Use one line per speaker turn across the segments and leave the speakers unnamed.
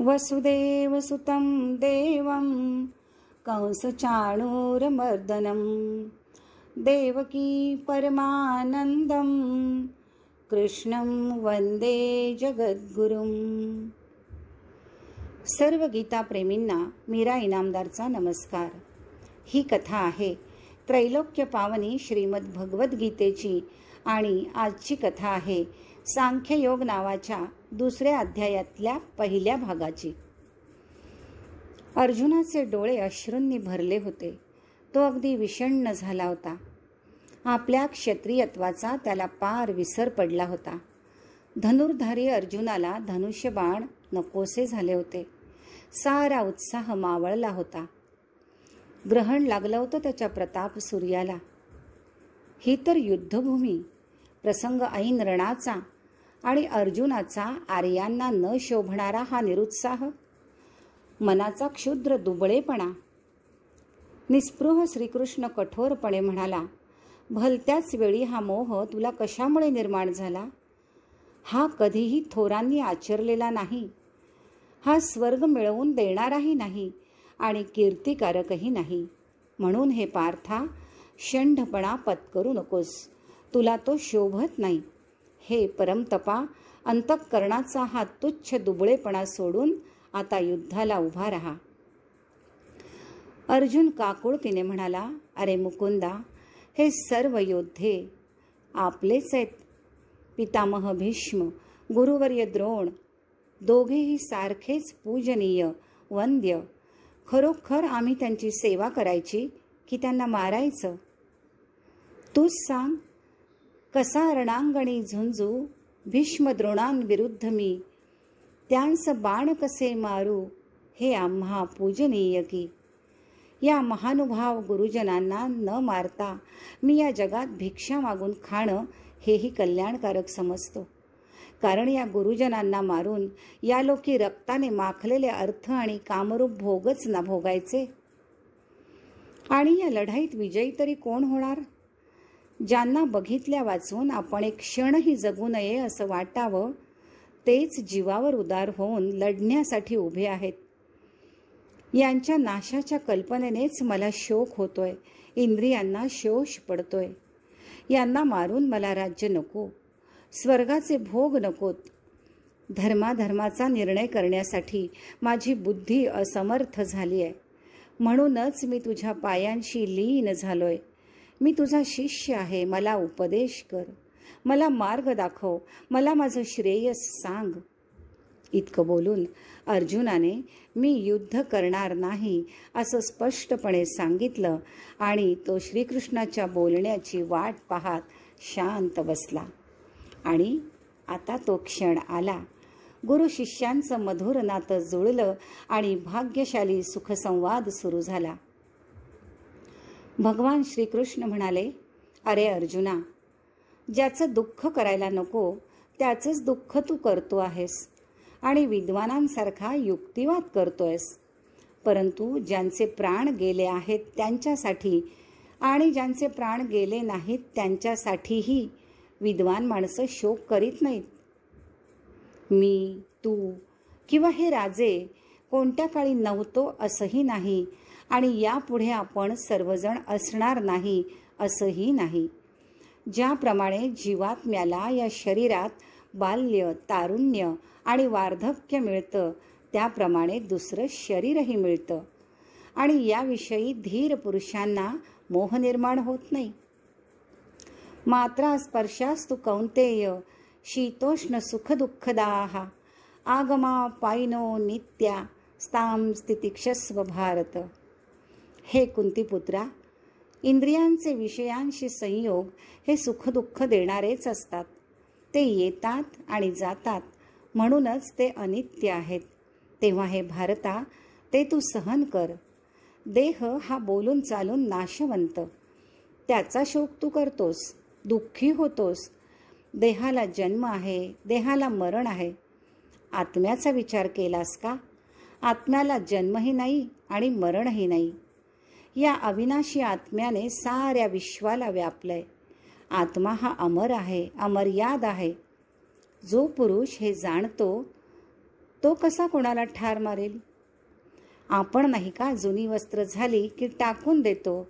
सुतं देवं कंसचाणूरमर्दनं देवकी परमानन्दं कृष्णं वंदे जगद्गुरुं सर्व गीताप्रेमींना मीरा इनामदारचा नमस्कार ही कथा आहे त्रैलोक्य पावनी श्रीमद भगवद्गीतेची आणि आजची कथा आहे योग नावाच्या दुसऱ्या अध्यायातल्या पहिल्या भागाची अर्जुनाचे डोळे अश्रूंनी भरले होते तो अगदी विषण्ण झाला होता आपल्या क्षत्रियत्वाचा त्याला पार विसर पडला होता धनुर्धारी अर्जुनाला धनुष्यबाण नकोसे झाले होते सारा उत्साह मावळला होता ग्रहण लागलं होतं त्याच्या प्रताप सूर्याला ही तर युद्धभूमी प्रसंग ऐन रणाचा आणि अर्जुनाचा आर्यांना न शोभणारा हा निरुत्साह मनाचा क्षुद्र दुबळेपणा निस्पृह श्रीकृष्ण कठोरपणे म्हणाला भलत्याच वेळी हा मोह तुला कशामुळे निर्माण झाला हा कधीही थोरांनी आचरलेला नाही हा स्वर्ग मिळवून देणाराही नाही आणि कीर्तिकारकही नाही म्हणून हे पार्था षंढपणा पत्करू नकोस तुला तो शोभत नाही हे परमतपा अंतःकरणाचा हा तुच्छ दुबळेपणा सोडून आता युद्धाला उभा राहा अर्जुन काकुळतीने म्हणाला अरे मुकुंदा हे सर्व योद्धे आपलेच आहेत पितामह भीष्म गुरुवर्य द्रोण दोघेही सारखेच पूजनीय वंद्य खरोखर आम्ही त्यांची सेवा करायची की त्यांना मारायचं तूच सांग कसा रणांगणी झुंजू भीष्म द्रोणांविरुद्ध मी त्यांस बाण कसे मारू हे आम्हा पूजनीय की या महानुभाव गुरुजनांना न मारता मी या जगात भिक्षा मागून खाणं हेही कल्याणकारक समजतो कारण या गुरुजनांना मारून या लोकी रक्ताने माखलेले अर्थ आणि कामरूप भोगच ना भोगायचे आणि या लढाईत विजयी तरी कोण होणार ज्यांना बघितल्या वाचून आपण एक क्षणही जगू नये असं वाटावं तेच जीवावर उदार होऊन लढण्यासाठी उभे आहेत यांच्या नाशाच्या कल्पनेनेच मला शोक होतोय इंद्रियांना शोष पडतोय यांना मारून मला राज्य नको स्वर्गाचे भोग नकोत धर्माधर्माचा निर्णय करण्यासाठी माझी बुद्धी असमर्थ झाली आहे म्हणूनच मी तुझ्या पायांशी लीन झालोय मी तुझा शिष्य आहे मला उपदेश कर मला मार्ग दाखव मला माझं श्रेयस सांग इतकं बोलून अर्जुनाने मी युद्ध करणार नाही असं स्पष्टपणे सांगितलं आणि तो श्रीकृष्णाच्या बोलण्याची वाट पाहत शांत बसला आणि आता तो क्षण आला गुरु शिष्यांचं मधुर नातं जुळलं आणि भाग्यशाली सुखसंवाद सुरू झाला भगवान श्रीकृष्ण म्हणाले अरे अर्जुना ज्याचं दुःख करायला नको त्याचंच दुःख तू करतो आहेस आणि विद्वानांसारखा युक्तिवाद करतोयस परंतु ज्यांचे प्राण गेले आहेत त्यांच्यासाठी आणि ज्यांचे प्राण गेले नाहीत त्यांच्यासाठीही विद्वान माणसं शोक करीत नाहीत मी तू किंवा हे राजे कोणत्या काळी नव्हतो असंही नाही आणि यापुढे आपण सर्वजण असणार नाही असंही नाही ज्याप्रमाणे जीवात्म्याला या शरीरात बाल्य तारुण्य आणि वार्धक्य मिळतं त्याप्रमाणे दुसरं शरीरही मिळतं आणि याविषयी धीर पुरुषांना मोह निर्माण होत नाही मात्र स्पर्शास तू कौंतेय शीतोष्ण सुखदुःखदाहा आगमा पायनो नित्या स्ताम स्थितिक्षस्व भारत हे कुंतीपुत्रा इंद्रियांचे विषयांशी संयोग हे सुखदुःख देणारेच असतात ते येतात आणि जातात म्हणूनच ते अनित्य आहेत तेव्हा हे भारता ते तू सहन कर देह हा बोलून चालून नाशवंत त्याचा शोक तू करतोस दुःखी होतोस देहाला जन्म आहे देहाला मरण आहे आत्म्याचा विचार केलास का आत्म्याला जन्मही नाही आणि मरणही नाही या अविनाशी आत्म्याने साऱ्या विश्वाला व्यापलंय आत्मा हा अमर आहे अमर्याद आहे जो पुरुष हे जाणतो तो कसा कोणाला ठार मारेल आपण नाही का जुनी वस्त्र झाली की टाकून देतो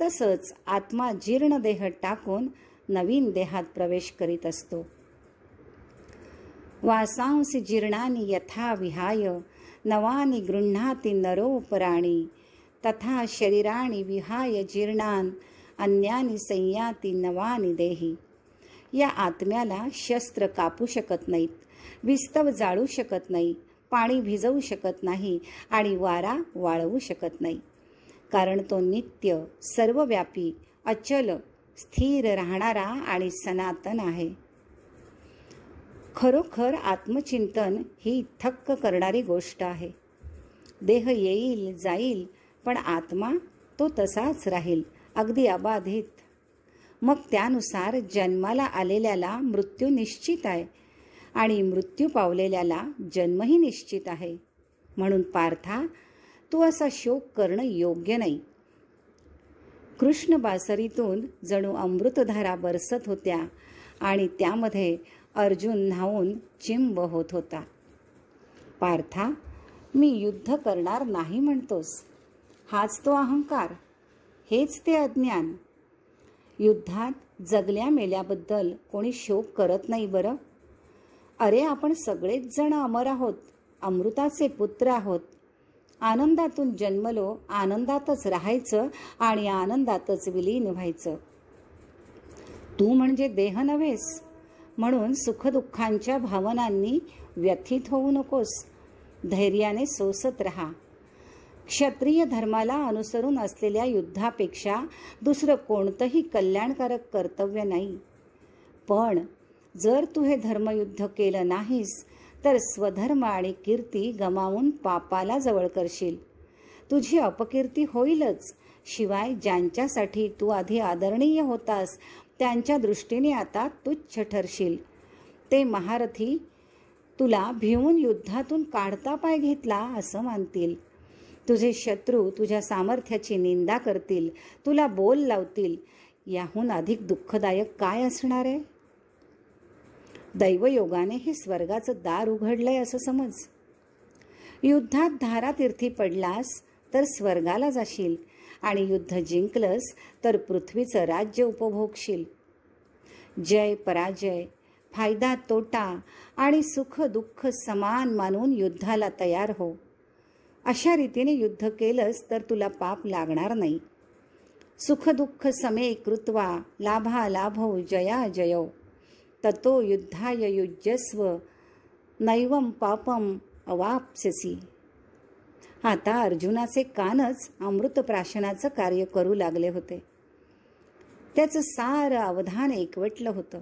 तसंच आत्मा जीर्ण देह टाकून नवीन देहात प्रवेश करीत असतो वासांसी जीर्णानी यथा विहाय नवानी गृह्णाती नरोपराणी तथा शरीराणी विहाय जीर्णान अन्यानी संयाती नवानी देही या आत्म्याला शस्त्र कापू शकत नाहीत विस्तव जाळू शकत नाही पाणी भिजवू शकत नाही आणि वारा वाळवू शकत नाही कारण तो नित्य सर्वव्यापी अचल स्थिर राहणारा आणि सनातन आहे खरोखर आत्मचिंतन ही थक्क करणारी गोष्ट आहे देह येईल जाईल पण आत्मा तो तसाच राहील अगदी अबाधित मग त्यानुसार जन्माला आलेल्याला मृत्यू निश्चित आहे आणि मृत्यू पावलेल्याला जन्मही निश्चित आहे म्हणून पार्था तू असा शोक करणं योग्य नाही कृष्ण बासरीतून जणू अमृतधारा बरसत होत्या आणि त्यामध्ये अर्जुन न्हावून चिंब होत होता पार्था मी युद्ध करणार नाही म्हणतोस हाच तो अहंकार हेच ते अज्ञान युद्धात जगल्या मेल्याबद्दल कोणी शोक करत नाही बरं अरे आपण सगळेच जण अमर आहोत अमृताचे पुत्र आहोत आनंदातून जन्मलो आनंदातच राहायचं आणि आनंदातच विलीन व्हायचं तू म्हणजे देह नव्हेस म्हणून सुखदुःखांच्या भावनांनी व्यथित होऊ नकोस धैर्याने सोसत राहा क्षत्रिय धर्माला अनुसरून असलेल्या युद्धापेक्षा दुसरं कोणतंही कल्याणकारक कर्तव्य नाही पण जर तू हे धर्मयुद्ध केलं नाहीस तर स्वधर्म आणि कीर्ती गमावून पापाला जवळ करशील तुझी अपकीर्ती होईलच शिवाय ज्यांच्यासाठी तू आधी आदरणीय होतास त्यांच्या दृष्टीने आता तुच्छ ठरशील ते महारथी तुला भिवून युद्धातून काढता पाय घेतला असं मानतील तुझे शत्रू तुझ्या सामर्थ्याची निंदा करतील तुला बोल लावतील याहून अधिक दुःखदायक काय असणार आहे दैवयोगाने हे स्वर्गाचं दार उघडलंय असं समज युद्धात धारातीर्थी पडलास तर स्वर्गाला जाशील आणि युद्ध जिंकलंस तर पृथ्वीचं राज्य उपभोगशील जय पराजय फायदा तोटा आणि सुख दुःख समान मानून युद्धाला तयार हो अशा रीतीने युद्ध केलंस तर तुला पाप लागणार नाही सुखदुःख समे कृत्वा लाभा लाभौ जया जयो, ततो युद्धाय युज्यस्व नैवम पापम अवापससी आता अर्जुनाचे कानच अमृत प्राशनाचं कार्य करू लागले होते त्याचं सारं अवधान एकवटलं होतं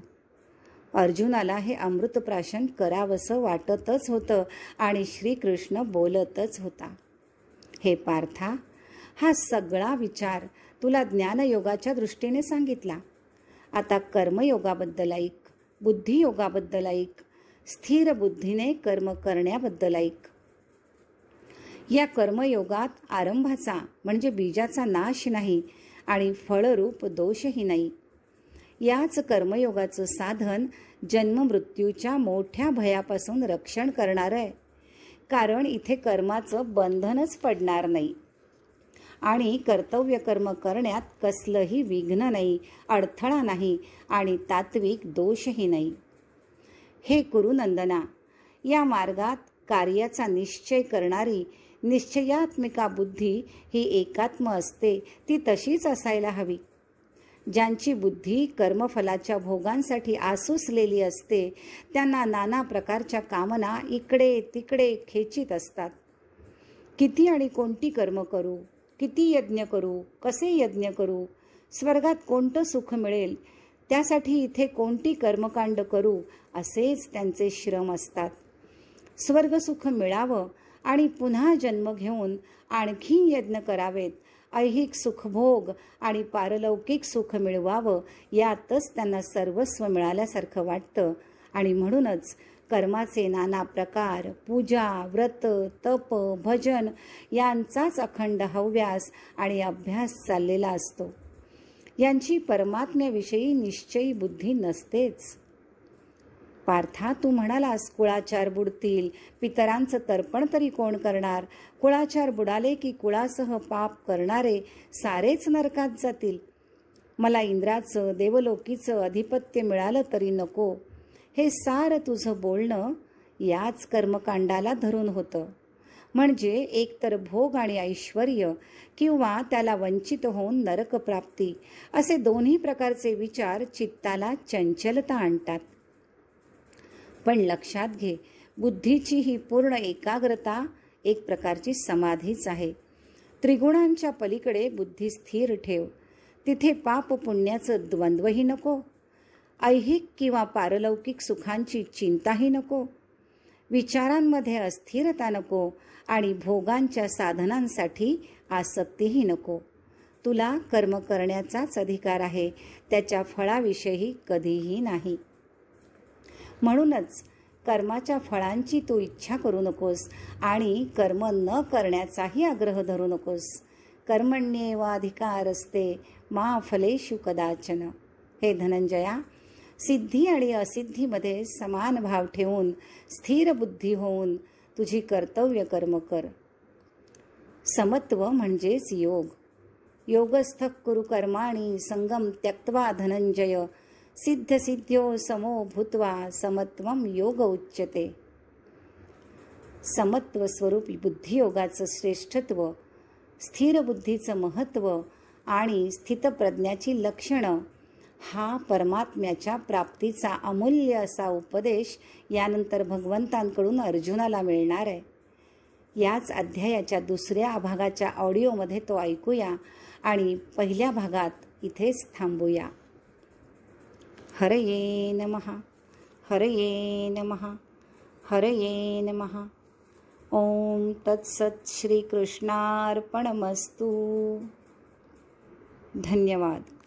अर्जुनाला हे अमृतप्राशन करावंसं वाटतच होतं आणि श्रीकृष्ण बोलतच होता हे पार्था हा सगळा विचार तुला ज्ञानयोगाच्या दृष्टीने सांगितला आता कर्मयोगाबद्दल ऐक बुद्धियोगाबद्दल ऐक स्थिर बुद्धीने कर्म करण्याबद्दल ऐक या कर्मयोगात आरंभाचा म्हणजे बीजाचा नाश नाही आणि फळरूप दोषही नाही याच कर्मयोगाचं साधन जन्ममृत्यूच्या मोठ्या भयापासून रक्षण करणार आहे कारण इथे कर्माचं बंधनच पडणार नाही आणि कर्तव्य कर्म करण्यात कसलंही विघ्न नाही अडथळा नाही आणि तात्विक दोषही नाही हे गुरुनंदना या मार्गात कार्याचा निश्चय करणारी निश्चयात्मिका बुद्धी ही एकात्म असते ती तशीच असायला हवी ज्यांची बुद्धी कर्मफलाच्या भोगांसाठी आसुसलेली असते त्यांना नाना प्रकारच्या कामना इकडे तिकडे खेचित असतात किती आणि कोणती कर्म करू किती यज्ञ करू कसे यज्ञ करू स्वर्गात कोणतं सुख मिळेल त्यासाठी इथे कोणती कर्मकांड करू असेच त्यांचे श्रम असतात स्वर्गसुख मिळावं आणि पुन्हा जन्म घेऊन आणखी यज्ञ करावेत ऐहिक सुखभोग आणि पारलौकिक सुख मिळवावं यातच त्यांना सर्वस्व मिळाल्यासारखं वाटतं आणि म्हणूनच कर्माचे नाना प्रकार पूजा व्रत तप भजन यांचाच अखंड हव्यास आणि अभ्यास चाललेला असतो यांची परमात्म्याविषयी निश्चयी बुद्धी नसतेच पार्था तू म्हणालास कुळाचार बुडतील पितरांचं तर्पण तरी कोण करणार कुळाचार बुडाले की कुळासह पाप करणारे सारेच नरकात जातील मला इंद्राचं देवलोकीचं अधिपत्य मिळालं तरी नको हे सार तुझं बोलणं याच कर्मकांडाला धरून होतं म्हणजे एकतर भोग आणि ऐश्वर किंवा त्याला वंचित होऊन नरकप्राप्ती असे दोन्ही प्रकारचे विचार चित्ताला चंचलता आणतात पण लक्षात घे बुद्धीची ही पूर्ण एकाग्रता एक प्रकारची समाधीच आहे त्रिगुणांच्या पलीकडे बुद्धी स्थिर ठेव तिथे पाप पुण्याचं द्वंद्वही नको ऐहिक किंवा पारलौकिक सुखांची चिंताही नको विचारांमध्ये अस्थिरता नको आणि भोगांच्या साधनांसाठी आसक्तीही नको तुला कर्म करण्याचाच अधिकार आहे त्याच्या फळाविषयी कधीही नाही म्हणूनच कर्माच्या फळांची तू इच्छा करू नकोस आणि कर्म न करण्याचाही आग्रह धरू नकोस कर्मण्येवाधिकार असते मा फलेशु कदाचन हे धनंजया सिद्धी आणि असिद्धीमध्ये समान भाव ठेवून स्थिर बुद्धी होऊन तुझी कर्तव्य कर्म कर समत्व म्हणजेच योग योगस्थ कुरुकर्माणी संगम त्यक्त्वा धनंजय सिद्धसिद्ध्यो समो भूत्वा समत्वम योग उच्यते समत्व स्वरूपी बुद्धियोगाचं श्रेष्ठत्व स्थिर बुद्धीचं महत्त्व आणि स्थितप्रज्ञाची लक्षणं हा परमात्म्याच्या प्राप्तीचा अमूल्य असा उपदेश यानंतर भगवंतांकडून अर्जुनाला मिळणार आहे याच अध्यायाच्या दुसऱ्या भागाच्या ऑडिओमध्ये तो ऐकूया आणि पहिल्या भागात इथेच थांबूया हरये नमः हरये नमः हरये नमः ॐ तत्सत् श्रीकृष्णार्पणमस्तु धन्यवाद